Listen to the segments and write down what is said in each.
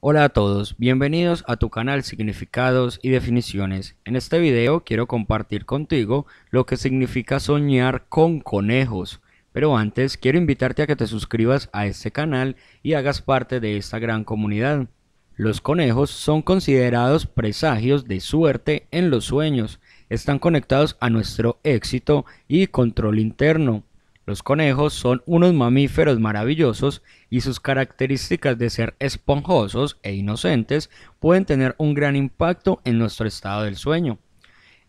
Hola a todos, bienvenidos a tu canal Significados y Definiciones. En este video quiero compartir contigo lo que significa soñar con conejos. Pero antes quiero invitarte a que te suscribas a este canal y hagas parte de esta gran comunidad. Los conejos son considerados presagios de suerte en los sueños, están conectados a nuestro éxito y control interno. Los conejos son unos mamíferos maravillosos y sus características de ser esponjosos e inocentes pueden tener un gran impacto en nuestro estado del sueño.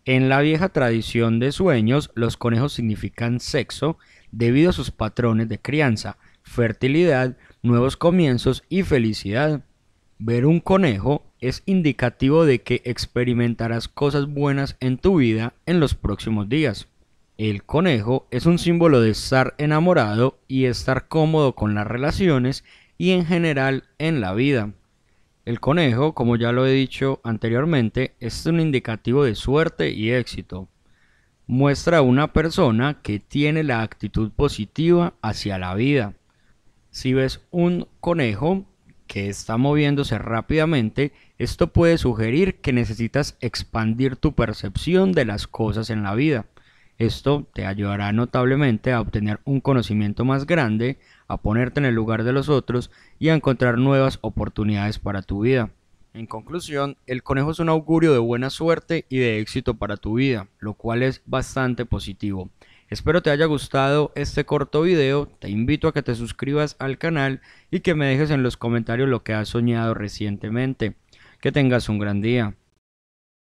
En la vieja tradición de sueños, los conejos significan sexo debido a sus patrones de crianza, fertilidad, nuevos comienzos y felicidad. Ver un conejo es indicativo de que experimentarás cosas buenas en tu vida en los próximos días. El conejo es un símbolo de estar enamorado y estar cómodo con las relaciones y en general en la vida. El conejo, como ya lo he dicho anteriormente, es un indicativo de suerte y éxito. Muestra a una persona que tiene la actitud positiva hacia la vida. Si ves un conejo que está moviéndose rápidamente, esto puede sugerir que necesitas expandir tu percepción de las cosas en la vida esto te ayudará notablemente a obtener un conocimiento más grande, a ponerte en el lugar de los otros y a encontrar nuevas oportunidades para tu vida. En conclusión, el conejo es un augurio de buena suerte y de éxito para tu vida, lo cual es bastante positivo. Espero te haya gustado este corto video, te invito a que te suscribas al canal y que me dejes en los comentarios lo que has soñado recientemente. Que tengas un gran día.